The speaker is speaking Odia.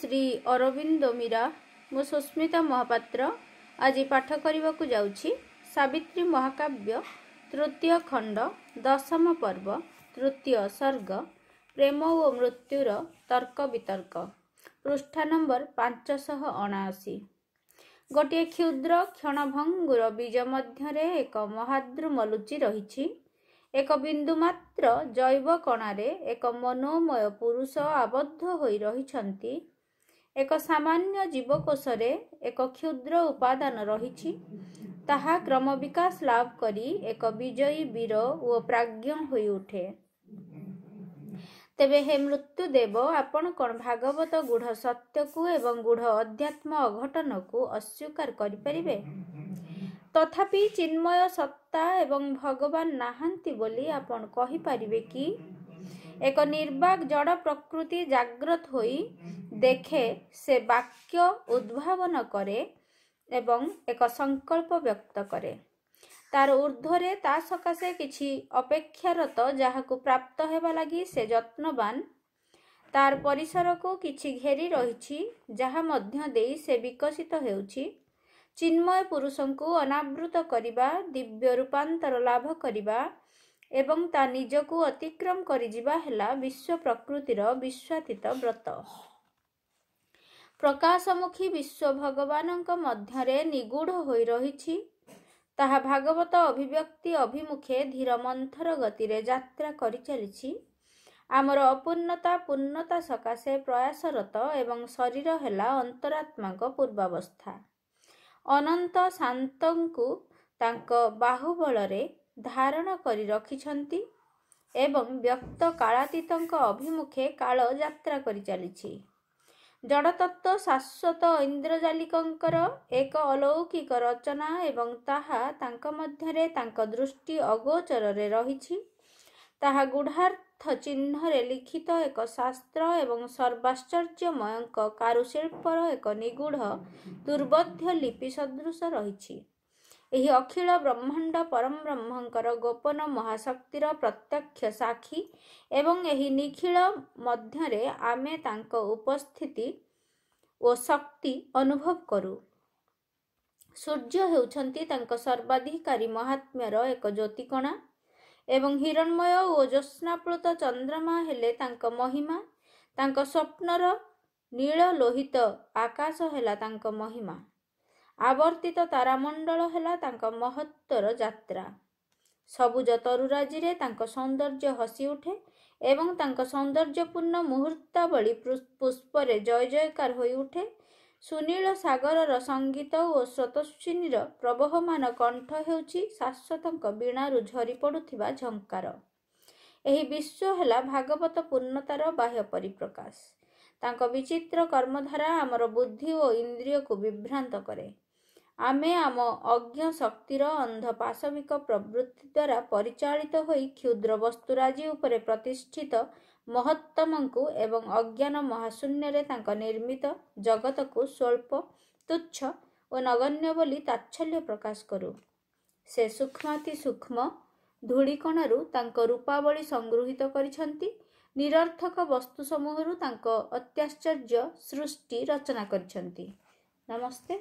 ଶ୍ରୀ ଅରବିନ୍ଦ ମୀରା ମୁଁ ସୁସ୍ମିତା ମହାପାତ୍ର ଆଜି ପାଠ କରିବାକୁ ଯାଉଛି ସାବିତ୍ରୀ ମହାକାବ୍ୟ ତୃତୀୟ ଖଣ୍ଡ ଦଶମ ପର୍ବ ତୃତୀୟ ସ୍ୱର୍ଗ ପ୍ରେମ ଓ ମୃତ୍ୟୁର ତର୍କ ବିତର୍କ ପୃଷ୍ଠା ନମ୍ବର ପାଞ୍ଚଶହ ଅଣାଅଶୀ ଗୋଟିଏ କ୍ଷୁଦ୍ର କ୍ଷଣଭଙ୍ଗୁର ବୀଜ ମଧ୍ୟରେ ଏକ ମହାଦ୍ରୁ ମଲୁଚି ରହିଛି ଏକ ବିନ୍ଦୁ ମାତ୍ର ଜୈବ କଣାରେ ଏକ ମନୋମୟ ପୁରୁଷ ଆବଦ୍ଧ ହୋଇ ରହିଛନ୍ତି ଏକ ସାମାନ୍ୟ ଜୀବକୋଷରେ ଏକ କ୍ଷୁଦ୍ର ଉପାଦାନ ରହିଛି ତାହା କ୍ରମବିକାଶ ଲାଭ କରି ଏକ ବିଜୟୀ ବୀର ଓ ପ୍ରାଜ୍ଞ ହୋଇଉଠେ ତେବେ ହେ ମୃତ୍ୟୁଦେବ ଆପଣ କ'ଣ ଭାଗବତ ଗୁଢ଼ ସତ୍ୟକୁ ଏବଂ ଗୁଢ଼ ଅଧ୍ୟାତ୍ମ ଅଘଟନକୁ ଅସ୍ୱୀକାର କରିପାରିବେ ତଥାପି ଚିନ୍ମୟ ସତ୍ତା ଏବଂ ଭଗବାନ ନାହାନ୍ତି ବୋଲି ଆପଣ କହିପାରିବେ କି ଏକ ନିର୍ବାକ୍ ଜଡ଼ ପ୍ରକୃତି ଜାଗ୍ରତ ହୋଇ দেখে সে বাক্য উদ্ভাবন করে এবং এক সংকল্প ব্যক্ত করে তার ঊর্ধ্বরে তা সকাশে কিছু অপেক্ষারত যাহাକୁ ପ୍ରାପ୍ତ ହେବା ଲାଗି ସେ ଯତ୍ନବାନ ତାର ପରିସରକୁ କିଛି ଘେରି ରହିଛି ଯାହା ମଧ୍ୟ ଦେଇ ସେ ବିକଶିତ ହେଉଛି ଚିନ୍ମୟ ପୁରୁଷଙ୍କୁ ଅନାବୃତ କରିବା ଦିବ୍ୟ ରୂପାନ୍ତର ଲାଭ କରିବା ଏବଂ ତା ନିଜକୁ ଅତିକ୍ରମ କରିଯିବା ହେଲା ବିଶ୍ୱ ପ୍ରକୃତିର ବିଶ୍ୱାତୀତ ବ୍ରତ ପ୍ରକାଶମୁଖୀ ବିଶ୍ୱ ଭଗବାନଙ୍କ ମଧ୍ୟରେ ନିଗୁଢ଼ ହୋଇ ରହିଛି ତାହା ଭାଗବତ ଅଭିବ୍ୟକ୍ତି ଅଭିମୁଖେ ଧୀର ମନ୍ଥର ଗତିରେ ଯାତ୍ରା କରିଚାଲିଛି ଆମର ଅପୂର୍ଣ୍ଣତା ପୂର୍ଣ୍ଣତା ସକାଶେ ପ୍ରୟାସରତ ଏବଂ ଶରୀର ହେଲା ଅନ୍ତରାତ୍ମାଙ୍କ ପୂର୍ବାବସ୍ଥା ଅନନ୍ତ ଶାନ୍ତଙ୍କୁ ତାଙ୍କ ବାହୁବଳରେ ଧାରଣ କରି ରଖିଛନ୍ତି ଏବଂ ବ୍ୟକ୍ତ କାଳାତୀତଙ୍କ ଅଭିମୁଖେ କାଳ ଯାତ୍ରା କରିଚାଲିଛି ଜଡ଼ତତ୍ତ୍ୱ ଶାଶ୍ୱତ ଇନ୍ଦ୍ରଜାଲିକଙ୍କର ଏକ ଅଲୌକିକ ରଚନା ଏବଂ ତାହା ତାଙ୍କ ମଧ୍ୟରେ ତାଙ୍କ ଦୃଷ୍ଟି ଅଗୋଚରରେ ରହିଛି ତାହା ଗୁଢ଼ାର୍ଥ ଚିହ୍ନରେ ଲିଖିତ ଏକ ଶାସ୍ତ୍ର ଏବଂ ସର୍ବାଶ୍ଚର୍ଯ୍ୟମୟଙ୍କ କାରୁଶିଳ୍ପର ଏକ ନିଗୁଢ଼ ଦୁର୍ବୋଧ୍ୟ ଲିପି ସଦୃଶ ରହିଛି ଏହି ଅଖିଳ ବ୍ରହ୍ମାଣ୍ଡ ପରମ ବ୍ରହ୍ମଙ୍କର ଗୋପନ ମହାଶକ୍ତିର ପ୍ରତ୍ୟକ୍ଷ ସାକ୍ଷୀ ଏବଂ ଏହି ନିଖିଳ ମଧ୍ୟରେ ଆମେ ତାଙ୍କ ଉପସ୍ଥିତି ଓ ଶକ୍ତି ଅନୁଭବ କରୁ ସୂର୍ଯ୍ୟ ହେଉଛନ୍ତି ତାଙ୍କ ସର୍ବାଧିକାରୀ ମହାତ୍ମ୍ୟର ଏକ ଜ୍ୟୋତିକଣା ଏବଂ ହିରଣମୟ ଓ ଜ୍ୟୋତ୍ନାପ୍ଳୁତ ଚନ୍ଦ୍ରମା ହେଲେ ତାଙ୍କ ମହିମା ତାଙ୍କ ସ୍ୱପ୍ନର ନୀଳ ଲୋହିତ ଆକାଶ ହେଲା ତାଙ୍କ ମହିମା ଆବର୍ତ୍ତିତ ତାରାମଣ୍ଡଳ ହେଲା ତାଙ୍କ ମହତ୍ତର ଯାତ୍ରା ସବୁଜ ତରୁରାଜିରେ ତାଙ୍କ ସୌନ୍ଦର୍ଯ୍ୟ ହସି ଉଠେ ଏବଂ ତାଙ୍କ ସୌନ୍ଦର୍ଯ୍ୟପୂର୍ଣ୍ଣ ମୁହୂର୍ତ୍ତାବଳୀ ପୁଷ୍ପରେ ଜୟ ଜୟକାର ହୋଇ ଉଠେ ସୁନୀଳ ସାଗରର ସଙ୍ଗୀତ ଓ ସ୍ରୋତସ୍ୱିନୀର ପ୍ରବହମାନ କଣ୍ଠ ହେଉଛି ଶାଶ୍ୱତଙ୍କ ବୀଣାରୁ ଝରି ପଡ଼ୁଥିବା ଝଙ୍କାର ଏହି ବିଶ୍ୱ ହେଲା ଭାଗବତ ପୂର୍ଣ୍ଣତାର ବାହ୍ୟ ପରିପ୍ରକାଶ ତାଙ୍କ ବିଚିତ୍ର କର୍ମଧାରା ଆମର ବୁଦ୍ଧି ଓ ଇନ୍ଦ୍ରିୟକୁ ବିଭ୍ରାନ୍ତ କରେ ଆମେ ଆମ ଅଜ୍ଞ ଶକ୍ତିର ଅନ୍ଧପାଶବିକ ପ୍ରବୃତ୍ତି ଦ୍ୱାରା ପରିଚାଳିତ ହୋଇ କ୍ଷୁଦ୍ର ବସ୍ତୁରାଜି ଉପରେ ପ୍ରତିଷ୍ଠିତ ମହତ୍ତମଙ୍କୁ ଏବଂ ଅଜ୍ଞାନ ମହାଶୂନ୍ୟରେ ତାଙ୍କ ନିର୍ମିତ ଜଗତକୁ ସ୍ୱଳ୍ପ ତୁଚ୍ଛ ଓ ନଗଣ୍ୟ ବୋଲି ତାତ୍ସଲ୍ୟ ପ୍ରକାଶ କରୁ ସେ ସୂକ୍ଷ୍ମାତି ସୂକ୍ଷ୍ମ ଧୂଳିକଣାରୁ ତାଙ୍କ ରୂପାବଳି ସଂଗୃହୀତ କରିଛନ୍ତି ନିରର୍ଥକ ବସ୍ତୁ ସମୂହରୁ ତାଙ୍କ ଅତ୍ୟାଶ୍ଚର୍ଯ୍ୟ ସୃଷ୍ଟି ରଚନା କରିଛନ୍ତି ନମସ୍ତେ